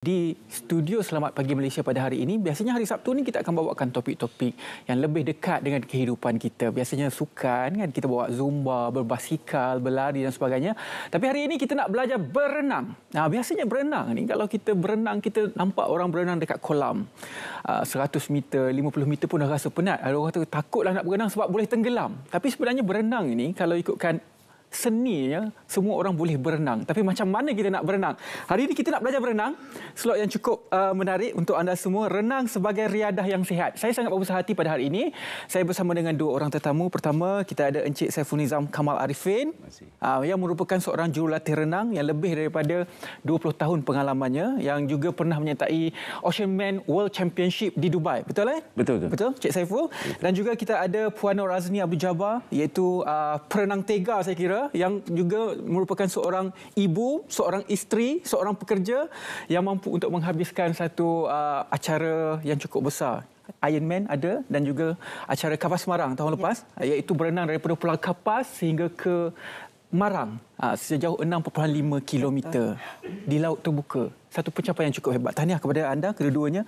Di studio Selamat Pagi Malaysia pada hari ini, biasanya hari Sabtu ni kita akan bawakan topik-topik yang lebih dekat dengan kehidupan kita. Biasanya sukan kan, kita bawa zumba, berbasikal, berlari dan sebagainya. Tapi hari ini kita nak belajar berenang. Nah, biasanya berenang ni, kalau kita berenang, kita nampak orang berenang dekat kolam. 100 ah, meter, 50 meter pun dah rasa penat. Ada orang kata takutlah nak berenang sebab boleh tenggelam. Tapi sebenarnya berenang ni kalau ikutkan seninya semua orang boleh berenang. Tapi macam mana kita nak berenang? Hari ini kita nak belajar berenang. Slot yang cukup uh, menarik untuk anda semua. Renang sebagai riadah yang sihat. Saya sangat berpuas hati pada hari ini. Saya bersama dengan dua orang tetamu. Pertama, kita ada Encik Saiful Nizam Kamal Arifin. Uh, yang merupakan seorang jurulatih renang yang lebih daripada 20 tahun pengalamannya. Yang juga pernah menyertai Ocean Man World Championship di Dubai. Betul, eh? Betul, betul. Betul, Encik Saiful. Betul. Dan juga kita ada Puan Nur Azni Abu Jabbar. Iaitu uh, perenang tega saya kira yang juga merupakan seorang ibu, seorang isteri, seorang pekerja yang mampu untuk menghabiskan satu uh, acara yang cukup besar. Iron Man ada dan juga acara Kapas Semarang tahun ya. lepas ya. iaitu berenang daripada Pulau Kapas sehingga ke Marang ah, sejauh 6.5 km di laut terbuka. Satu pencapaian yang cukup hebat. Tahniah kepada anda kedua-duanya.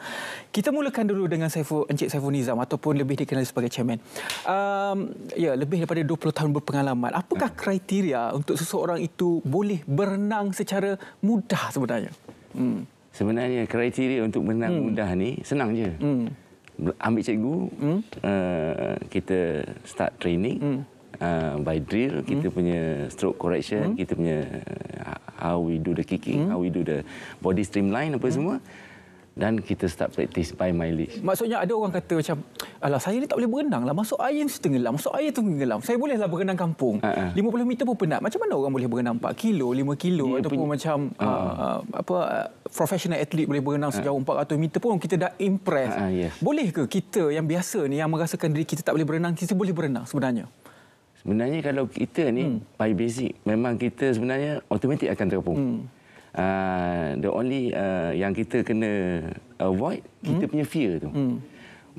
Kita mulakan dulu dengan Saifu, Encik Saiful Nizam ataupun lebih dikenali sebagai chairman. Um, ya, lebih daripada 20 tahun berpengalaman. Apakah hmm. kriteria untuk seseorang itu boleh berenang secara mudah sebenarnya? Hmm. Sebenarnya kriteria untuk berenang hmm. mudah ni senang je. Hmm. Ambil cikgu, hmm. uh, kita start training. Hmm uh, by drill, mm. kita punya stroke correction, mm. kita punya uh, how we do the kicking, mm. how we do the body streamline apa mm. semua dan kita start practice by mileage. Maksudnya ada orang kata macam alah saya ni tak boleh berenang lah masuk air mesti tenggelam masuk air tu tenggelam saya boleh lah berenang kampung ha, ha. uh-uh. 50 meter pun penat macam mana orang boleh berenang 4 kilo 5 kilo dia ataupun pun... macam ha. uh. Uh, apa uh, professional athlete boleh berenang sejauh uh. 400 meter pun kita dah impress uh-uh, yes. boleh ke kita yang biasa ni yang merasakan diri kita tak boleh berenang kita boleh berenang sebenarnya Sebenarnya kalau kita ni hmm. by basic memang kita sebenarnya automatik akan terapung. Hmm. Uh, the only uh, yang kita kena avoid kita hmm. punya fear tu. Hmm.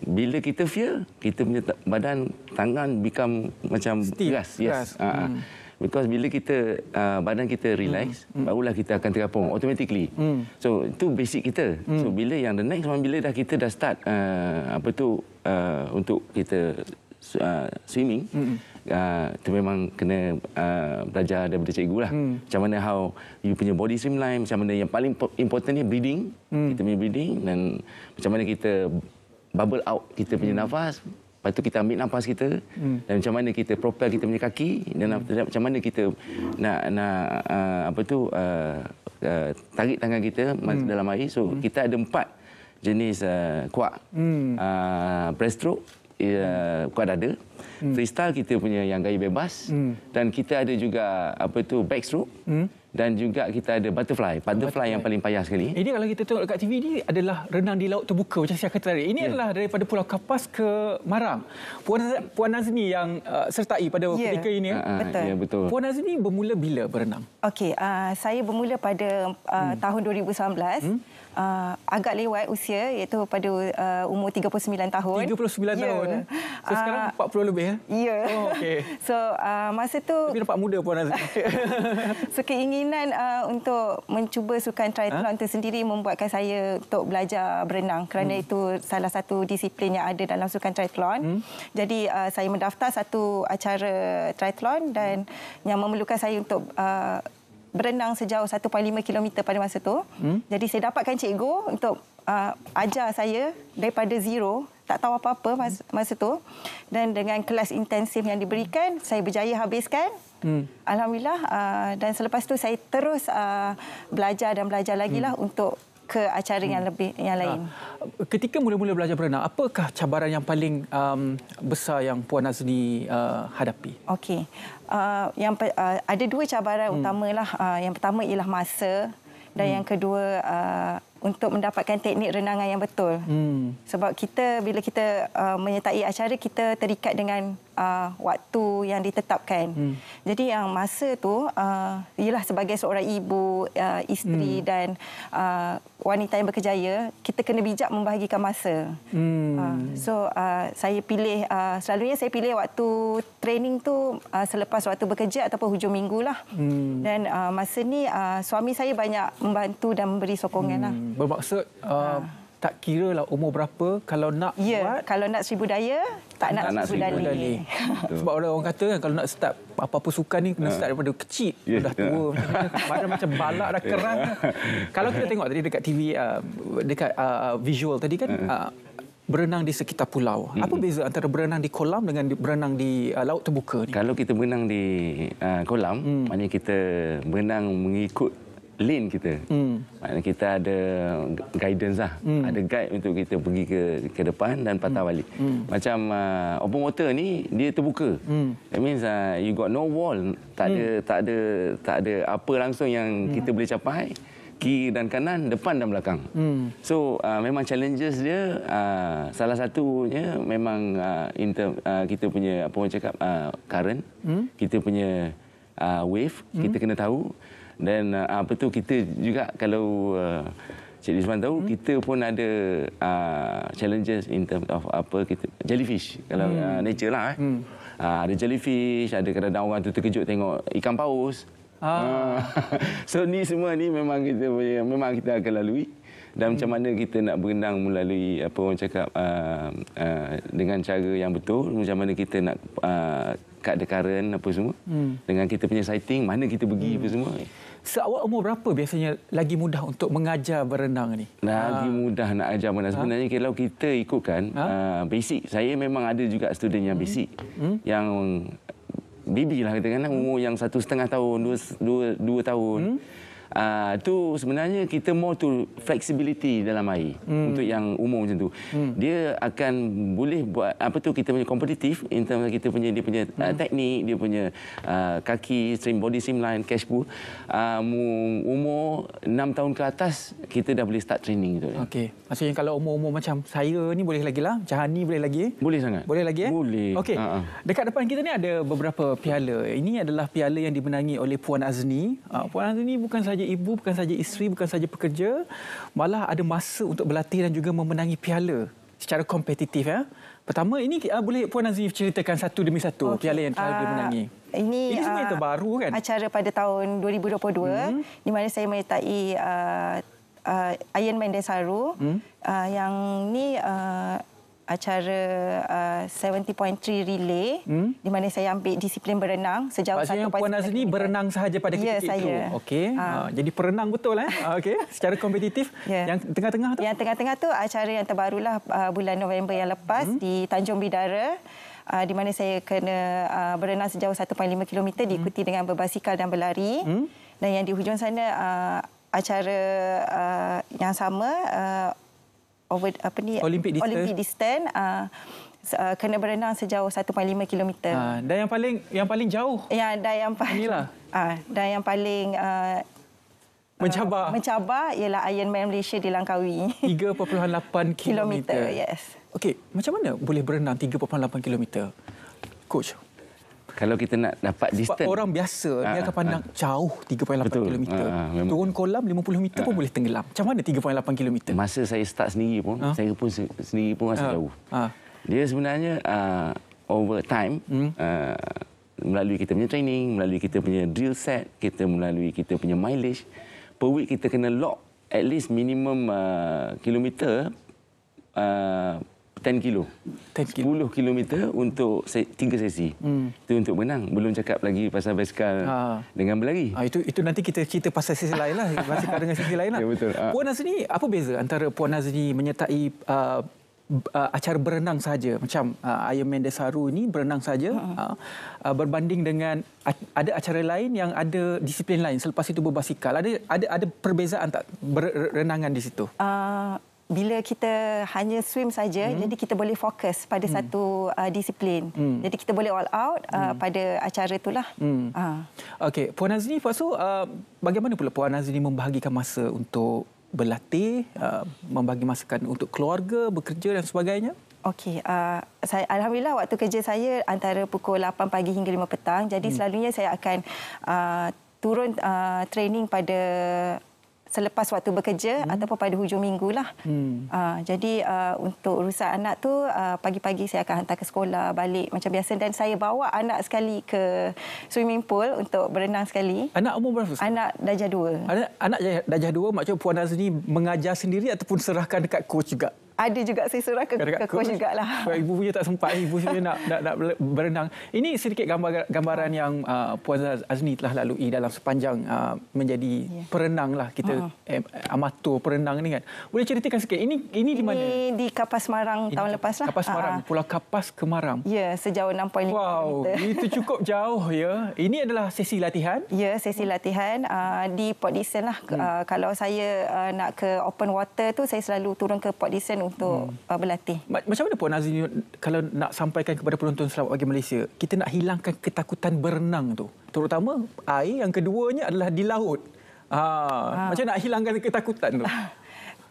Bila kita fear, kita punya badan tangan become macam Steep. keras. Yes. Keras. Uh, ah, hmm. Because bila kita uh, badan kita hmm. relax, hmm. barulah kita akan terapung automatically. Hmm. So itu basic kita. Hmm. So bila yang the next bila dah kita dah start uh, apa tu uh, untuk kita uh, swimming. Hmm itu ah, memang kena uh, belajar daripada cikgu lah. Hmm. Macam mana how you punya body streamline, macam mana yang paling important ni breathing. Hmm. Kita punya breathing dan macam mana kita bubble out kita punya hmm. nafas. Lepas tu kita ambil nafas kita hmm. dan macam mana kita propel kita punya kaki dan hmm. macam mana kita nak nak uh, apa tu uh, uh, tarik tangan kita hmm. dalam air. So hmm. kita ada empat jenis uh, kuat. Hmm. Uh, breaststroke uh, kuat ada hmm. freestyle kita punya yang gaya bebas hmm. dan kita ada juga apa tu backstroke hmm. dan juga kita ada butterfly. butterfly butterfly yang paling payah sekali ini kalau kita tengok dekat TV ini adalah renang di laut terbuka macam saya kata tadi ini yeah. adalah daripada Pulau Kapas ke Marang Puan, Puan Nazmi yang uh, sertai pada yeah. ketika ini uh, uh, betul. Yeah, betul Puan Nazmi bermula bila berenang okey uh, saya bermula pada uh, hmm. tahun 2019 hmm uh, agak lewat usia iaitu pada uh, umur 39 tahun. 39 ya. tahun. Yeah. So uh, sekarang uh, 40 lebih eh? ya. Ya. Yeah. Oh, okay. So uh, masa tu Tapi nampak muda puan Azmi. so keinginan uh, untuk mencuba sukan triathlon huh? sendiri membuatkan saya untuk belajar berenang kerana hmm. itu salah satu disiplin yang ada dalam sukan triathlon. Hmm. Jadi uh, saya mendaftar satu acara triathlon dan hmm. yang memerlukan saya untuk uh, berenang sejauh 1.5 km pada masa itu, Hmm? Jadi saya dapatkan cikgu untuk uh, ajar saya daripada zero, tak tahu apa-apa masa masa itu Dan dengan kelas intensif yang diberikan, saya berjaya habiskan. Hmm. Alhamdulillah uh, dan selepas tu saya terus uh, belajar dan belajar lagi lah hmm. untuk ke acara hmm. yang lebih yang lain. Ha. Ketika mula-mula belajar berenang, apakah cabaran yang paling um, besar yang Puan Azni uh, hadapi? Okey. Uh, yang uh, ada dua cabaran hmm. utamalah. Uh, yang pertama ialah masa dan hmm. yang kedua uh, untuk mendapatkan teknik renangan yang betul. Hmm. Sebab kita bila kita uh, menyertai acara kita terikat dengan uh, waktu yang ditetapkan. Hmm. Jadi yang masa tu uh, ialah sebagai seorang ibu, uh, isteri hmm. dan uh, wanita yang berkejaya, kita kena bijak membahagikan masa. Hmm. Uh, so uh, saya pilih uh, selalunya saya pilih waktu training tu uh, selepas waktu bekerja ataupun hujung minggu lah. Hmm. Dan uh, masa ni uh, suami saya banyak membantu dan memberi sokongan lah. hmm. lah. Bermaksud uh, uh tak kira lah umur berapa kalau nak ya, buat kalau nak seribu daya tak, tak nak, nak seribu dali, sebab orang orang kata kan kalau nak start apa-apa suka ni kena ha. start daripada kecil yeah. dah tua macam macam balak dah kerang yeah. kalau kita tengok tadi dekat TV uh, dekat uh, visual tadi kan ha. uh. Berenang di sekitar pulau. Hmm. Apa beza antara berenang di kolam dengan berenang di uh, laut terbuka? Ni? Kalau kita berenang di kolam, hmm. maknanya kita berenang mengikut lane kita. Mm. Maknanya kita ada guidance lah. Mm. Ada guide untuk kita pergi ke ke depan dan patah mm. balik. Mm. Macam uh, open water ni dia terbuka. Mm. That means uh, you got no wall. Tak mm. ada hmm. tak ada tak ada apa langsung yang mm. kita boleh capai kiri dan kanan, depan dan belakang. Mm. So uh, memang challenges dia uh, salah satunya memang uh, inter, uh, kita punya apa orang cakap uh, current, mm. kita punya uh, wave, mm. kita hmm. kena tahu dan uh, apa tu kita juga kalau uh, Cik Rizman tahu hmm. kita pun ada uh, challenges in terms of apa kita jellyfish kalau hmm. uh, nature lah eh. Hmm. Uh, ada jellyfish, ada kadang-kadang orang tu terkejut tengok ikan paus. Ah. Uh, so ni semua ni memang kita memang kita akan lalui dan hmm. macam mana kita nak berenang melalui apa orang cakap uh, uh, dengan cara yang betul macam mana kita nak uh, cut the current apa semua hmm. dengan kita punya sighting mana kita pergi hmm. apa semua Seawal umur berapa biasanya lagi mudah untuk mengajar berenang ni? Lagi ha. mudah nak ajar berenang. Ah. Sebenarnya kalau kita ikutkan ha? uh, basic. Saya memang ada juga student yang hmm. basic. Hmm. Hmm. Yang baby lah kita kan. Umur hmm. yang satu setengah tahun, dua, dua, dua tahun. Hmm uh, tu sebenarnya kita more to flexibility dalam air hmm. untuk yang umum macam tu. Hmm. Dia akan boleh buat apa tu kita punya kompetitif in terms kita punya dia punya ah, hmm. uh, teknik, dia punya uh, kaki, stream body stream line, cash pool. Uh, umur 6 tahun ke atas kita dah boleh start training tu. Okey. Maksudnya kalau umur-umur macam saya ni boleh lagi lah. Macam Hani boleh lagi. Boleh sangat. Boleh lagi eh? Boleh. Okey. Uh-huh. Dekat depan kita ni ada beberapa piala. Ini adalah piala yang dimenangi oleh Puan Azni. Uh, Puan Azni bukan saja sahaja ibu, bukan saja isteri, bukan saja pekerja, malah ada masa untuk berlatih dan juga memenangi piala secara kompetitif ya. Pertama ini ah, boleh Puan Nazif ceritakan satu demi satu okay. piala yang telah uh, ah, dia Ini, ini semua uh, yang terbaru kan? Acara pada tahun 2022 hmm. di mana saya menyertai uh, ah, uh, Iron Desaru hmm. uh, yang ni. uh, acara uh, 70.3 relay hmm? di mana saya ambil disiplin berenang sejauh satu 1.3 Maksudnya Puan Nazli berenang sahaja pada ya, ketika ya, itu. Saya. Okey. Uh. jadi perenang betul eh. Ah, okey. Secara kompetitif yeah. yang tengah-tengah tu. Yang tengah-tengah tu acara yang terbarulah uh, bulan November yang lepas hmm? di Tanjung Bidara. Uh, di mana saya kena uh, berenang sejauh 1.5 km hmm. diikuti dengan berbasikal dan berlari. Hmm? Dan yang di hujung sana uh, acara uh, yang sama uh, over apa ni Olympic distance, Olympic distance uh, uh, kena berenang sejauh 1.5 km. Ha, uh, dan yang paling yang paling jauh? Ya, dan yang paling Inilah. Ah, uh, dan yang paling uh, mencabar. Uh, mencabar ialah Ironman Malaysia di Langkawi. 3.8 km. Yes. Okey, macam mana boleh berenang 3.8 km? Coach, kalau kita nak dapat distance orang biasa ha, ah, dia akan pandang ha, jauh 3.8 km. Ha, Turun kolam 50 meter ha, pun ah. boleh tenggelam. Macam mana 3.8 km? Masa saya start sendiri pun ha? saya pun sendiri pun rasa ha. jauh. Ha. Dia sebenarnya uh, over time hmm. uh, melalui kita punya training, melalui kita punya drill set, kita melalui kita punya mileage, per week kita kena lock at least minimum uh, kilometer uh, 10 kilo. 10 kilo. kilometer untuk se- tiga sesi. Hmm. Itu untuk menang. Belum cakap lagi pasal basikal ha. dengan berlari. Ha, itu itu nanti kita cerita pasal sesi lain lah. basikal dengan sesi lain lah. Ya, betul. Ha. Puan Nazri apa beza antara Puan Nazri menyertai uh, Uh, acara berenang saja macam uh, Ironman Desaru ini berenang saja uh ha. uh, berbanding dengan uh, ada acara lain yang ada disiplin lain selepas itu berbasikal ada ada ada perbezaan tak berenangan di situ uh, bila kita hanya swim saja hmm. jadi kita boleh fokus pada hmm. satu uh, disiplin hmm. jadi kita boleh all out uh, hmm. pada acara itulah hmm. uh. okey puan Nazni puan so uh, bagaimana pula puan Nazni membahagikan masa untuk berlatih uh, membagi masakan untuk keluarga bekerja dan sebagainya okey uh, saya alhamdulillah waktu kerja saya antara pukul 8 pagi hingga 5 petang jadi hmm. selalunya saya akan uh, turun uh, training pada selepas waktu bekerja hmm. ataupun pada hujung minggu lah. Hmm. Uh, jadi uh, untuk urusan anak tu uh, pagi-pagi saya akan hantar ke sekolah balik macam biasa dan saya bawa anak sekali ke swimming pool untuk berenang sekali. Anak umur berapa? Anak darjah dua. Anak, anak darjah dua macam Puan Azni mengajar sendiri ataupun serahkan dekat coach juga? ada juga saya serah ke, ke coach juga lah. Ibu punya tak sempat, ibu punya nak, nak, nak berenang. Ini sedikit gambar, gambaran yang uh, Puan Azni telah lalui dalam sepanjang uh, menjadi yeah. perenang lah. Kita uh-huh. amatur perenang ni kan. Boleh ceritakan sikit, ini, ini di mana? Ini di Kapas Marang ini tahun di, lepas lah. Kapas Marang, uh-huh. Pulau Kapas ke Marang. Ya, yeah, sejauh 6.5 meter. Wow, itu cukup jauh ya. Ini adalah sesi latihan. Ya, yeah, sesi latihan uh, di Port Dixon lah. Hmm. Uh, kalau saya uh, nak ke open water tu, saya selalu turun ke Port Dixon untuk hmm. uh, berlatih. Macam mana Puan Azin kalau nak sampaikan kepada penonton Sarawak bagi Malaysia, kita nak hilangkan ketakutan berenang tu. Terutama air yang keduanya adalah di laut. Ha, ha. macam nak hilangkan ketakutan tu.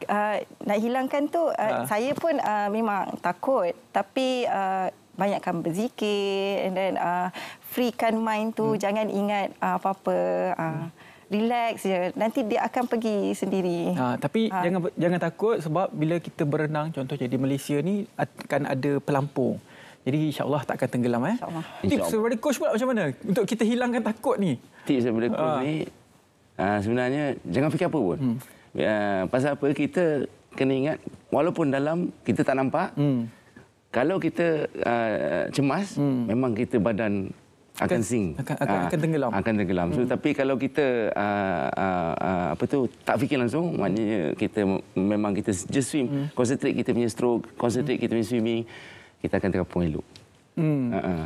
Uh, nak hilangkan tu uh, ha. saya pun uh, memang takut tapi uh, banyakkan berzikir and then uh, freekan mind tu hmm. jangan ingat uh, apa-apa uh. Hmm relax je. Nanti dia akan pergi sendiri. Ha, tapi ha. jangan jangan takut sebab bila kita berenang contohnya di Malaysia ni akan ada pelampung. Jadi Insyaallah tak akan tenggelam eh. Tips daripada coach pula macam mana untuk kita hilangkan takut ni? Tips daripada coach ha. ni ha, sebenarnya jangan fikir apa pun. Hmm. Ya, pasal apa kita kena ingat walaupun dalam kita tak nampak hmm. Kalau kita uh, cemas, hmm. memang kita badan akan sing akan akan, ah, akan tenggelam akan tenggelam so, hmm. tapi kalau kita uh, uh, uh, apa tu tak fikir langsung maknanya kita memang kita just swim hmm. concentrate kita punya stroke concentrate hmm. kita punya swimming kita akan terapung elok hmm uh -uh.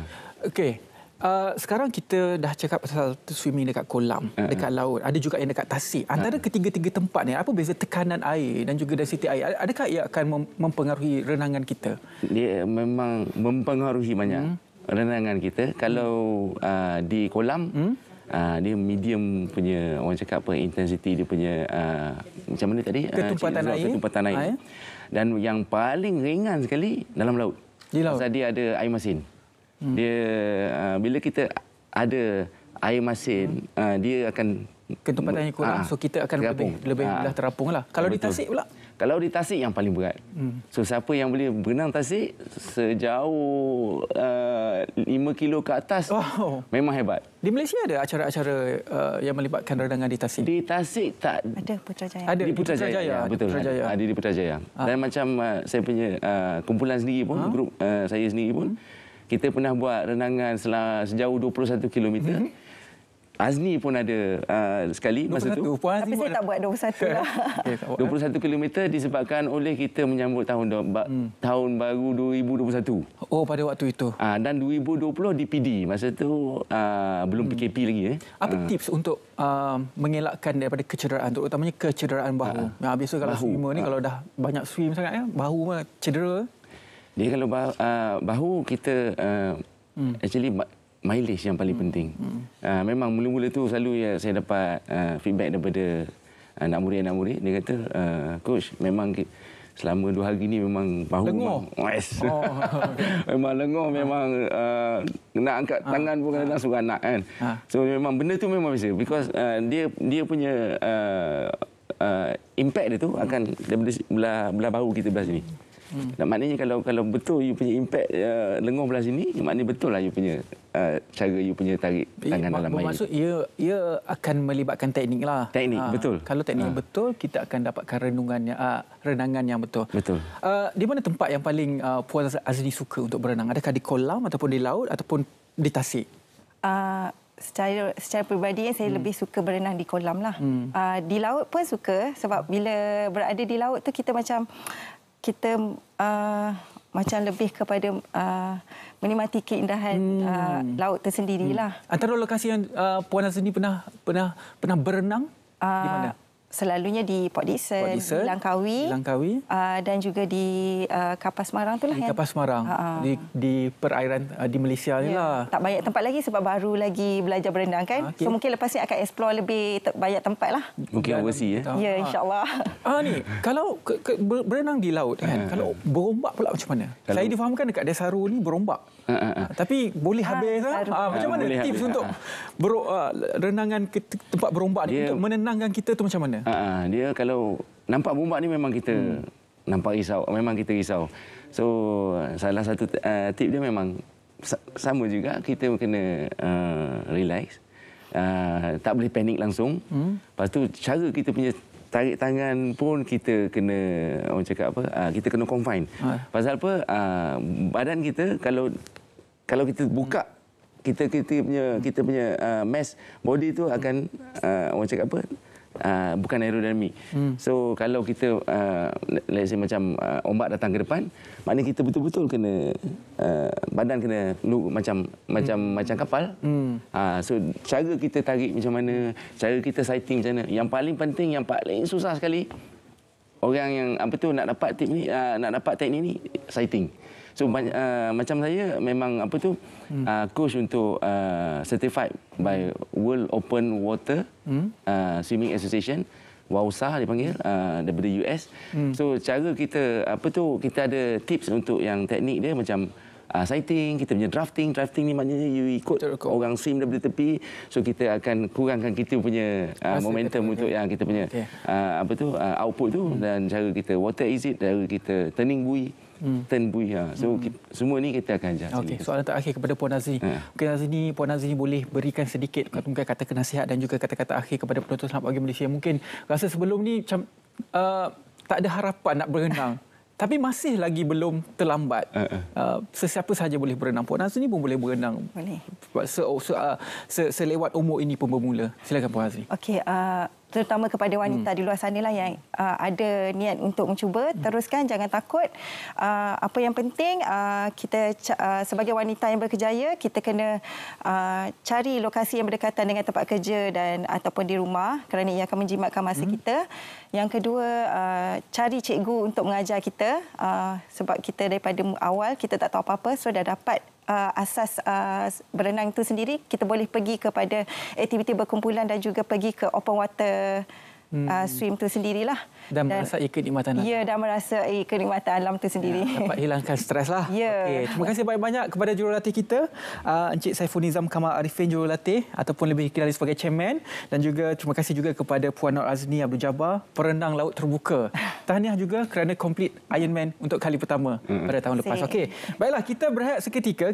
okey uh, sekarang kita dah cakap pasal swimming dekat kolam uh -uh. dekat laut ada juga yang dekat tasik antara uh -uh. ketiga-tiga tempat ni apa beza tekanan air dan juga densiti air adakah ia akan mempengaruhi renangan kita dia memang mempengaruhi banyak hmm renangan kita kalau uh, di kolam hmm? Uh, dia medium punya orang cakap apa intensity dia punya uh, macam mana tadi ketumpatan uh, air ketumpatan air. air dan yang paling ringan sekali dalam laut di laut Pasal dia ada air masin hmm. dia uh, bila kita ada air masin hmm. uh, dia akan ketumpatannya kurang uh, so kita akan terapung. lebih lebih uh, dah terapung lah kalau betul. di tasik pula kalau di tasik yang paling berat. Hmm. So siapa yang boleh berenang tasik sejauh uh, 5 kilo ke atas wow. memang hebat. Di Malaysia ada acara-acara uh, yang melibatkan renangan di tasik. Di tasik tak ada Putrajaya. Ada di Putrajaya. Putrajaya. Ya, betul. Putrajaya. Ada, di Putrajaya. Ha. Dan macam uh, saya punya uh, kumpulan sendiri pun ha? grup uh, saya sendiri pun hmm. kita pernah buat renangan sejauh 21 kilometer. Hmm. Azni pun ada uh, sekali masa tu. Tapi saya tak buat 21 lah. okay, 21 eh? km disebabkan oleh kita menyambut tahun hmm. tahun baru 2021. Oh pada waktu itu. Uh, dan 2020 DPD masa tu uh, belum PKP hmm. lagi eh. Apa uh. tips untuk uh, mengelakkan daripada kecederaan terutamanya kecederaan bahu. Uh, biasa kalau bahu. swimmer ni uh. kalau dah banyak swim sangat ya bahu cedera. Dia kalau bahu, uh, bahu kita uh, hmm. actually mileage yang paling hmm. penting. Hmm. Uh, memang mula-mula tu selalu ya saya dapat uh, feedback daripada ah, anak murid-anak murid. Dia kata, uh, Coach, memang selama dua hari ni memang bahu lengoh. Memang, yes. oh, memang lengoh, memang uh, nak angkat ha. tangan pun kadang-kadang ha. suruh kan. Ha. So memang benda tu memang biasa. Because uh, dia dia punya uh, uh, impact dia tu hmm. akan daripada belah, belah bahu kita belah sini. Hmm. Hmm. Maknanya kalau kalau betul you punya impact uh, lengoh belah sini, maknanya betul lah you punya uh, cara you punya tarik eh, tangan dalam main. Maksud ia, ia akan melibatkan teknik lah. Teknik, ha. betul. Kalau teknik ha. betul, kita akan dapatkan renungan yang, uh, renangan yang betul. Betul. Uh, di mana tempat yang paling uh, Puan Azni suka untuk berenang? Adakah di kolam ataupun di laut ataupun di tasik? Uh, secara secara peribadi eh, saya hmm. lebih suka berenang di kolam lah. Hmm. Uh, di laut pun suka sebab bila berada di laut tu kita macam kita uh, macam lebih kepada uh, menikmati keindahan hmm. uh, laut tersendirilah. Hmm. Antara lokasi yang uh, puan Azni pernah pernah pernah berenang uh, di mana? selalunya di Port Dickson, Port Dickson Langkawi, Langkawi. Uh, dan juga di uh, Kapas Marang itulah kan. Kapas Marang Uh-huh. Di di perairan uh, di Malaysia yeah. lah. Tak banyak tempat lagi sebab baru lagi belajar berenang kan. Ah, okay. So mungkin lepas ni akan explore lebih te- banyak tempat lah. Mungkin okay, overseas ya. Ya insyaallah. Ah, ah ni, kalau ke, ke, berenang di laut kan, ah. kalau berombak pula macam mana? Kalau, Saya difahamkan dekat Desaru ni berombak. Tapi boleh habis ha, ha? Ha, ah, ha? Ah, Macam ha, mana boleh tips habis. untuk ha. ha. ber, uh, ah, Renangan ke tempat berombak dia, ni Untuk menenangkan kita tu macam mana ha, ha. Dia kalau nampak berombak ni memang kita hmm. Nampak risau Memang kita risau So salah satu uh, tip dia memang Sama juga kita kena uh, Relax uh, Tak boleh panik langsung hmm. Lepas tu cara kita punya tarik tangan pun kita kena orang cakap apa? Uh, kita kena confine. Ha. Pasal apa? Uh, badan kita kalau kalau kita buka kita kita punya kita punya uh, mass body tu akan uh, orang cakap apa? Ah, bukan aerodinamik. Hmm. So kalau kita uh, let's say macam uh, ombak datang ke depan, maknanya kita betul-betul kena uh, badan kena look macam macam hmm. macam kapal. Hmm. Uh, so cara kita tarik macam mana, cara kita sighting macam mana. Yang paling penting yang paling susah sekali orang yang apa tu nak dapat tip ni, uh, nak dapat teknik ni sighting. So uh, macam saya memang apa tu hmm. uh, coach untuk uh, certified by World Open Water hmm. uh, Swimming Association. WAUSA dipanggil uh, daripada US. Hmm. So cara kita apa tu kita ada tips untuk yang teknik dia macam uh, sighting, kita punya drafting, drafting ni maknanya you ikut Terukur. orang swim daripada tepi. So kita akan kurangkan kita punya uh, momentum Asli. untuk yang kita punya okay. uh, apa tu uh, output tu hmm. dan cara kita water exit, cara kita turning buoy hmm. turn buih. Ha. So hmm. kita, semua ini kita akan ajar. Okay, soalan terakhir kepada Puan Nazri. Ha. Mungkin Nazri ni Puan Nazri ni boleh berikan sedikit kata kata kata nasihat dan juga kata-kata akhir kepada penonton Selamat Pagi Malaysia. Mungkin rasa sebelum ni macam uh, tak ada harapan nak berenang. Tapi masih lagi belum terlambat. Uh, uh. Uh, sesiapa sahaja boleh berenang. Puan Azri pun boleh berenang. Boleh. Se, se, uh, se, selewat umur ini pun bermula. Silakan Puan Azri. Okey, uh, terutama kepada wanita hmm. di luar lah yang uh, ada niat untuk mencuba hmm. teruskan jangan takut uh, apa yang penting uh, kita uh, sebagai wanita yang berkejaya kita kena uh, cari lokasi yang berdekatan dengan tempat kerja dan ataupun di rumah kerana ia akan menjimatkan masa hmm. kita yang kedua uh, cari cikgu untuk mengajar kita uh, sebab kita daripada awal kita tak tahu apa-apa so dah dapat uh, asas uh, berenang itu sendiri, kita boleh pergi kepada aktiviti berkumpulan dan juga pergi ke open water uh, hmm. uh, swim itu sendirilah. Dan, dan merasai kenikmatan alam. Ya, dan merasa merasai kenikmatan alam itu sendiri. Ya, dapat hilangkan stres. Lah. ya. okay. Terima kasih banyak-banyak kepada jurulatih kita, uh, Encik Saiful Nizam Kamal Arifin jurulatih ataupun lebih dikenali sebagai chairman. Dan juga terima kasih juga kepada Puan Nur Azni Abdul Jabbar, perenang laut terbuka. Tahniah juga kerana complete Ironman untuk kali pertama hmm. pada tahun lepas. Okay, Baiklah, kita berehat seketika.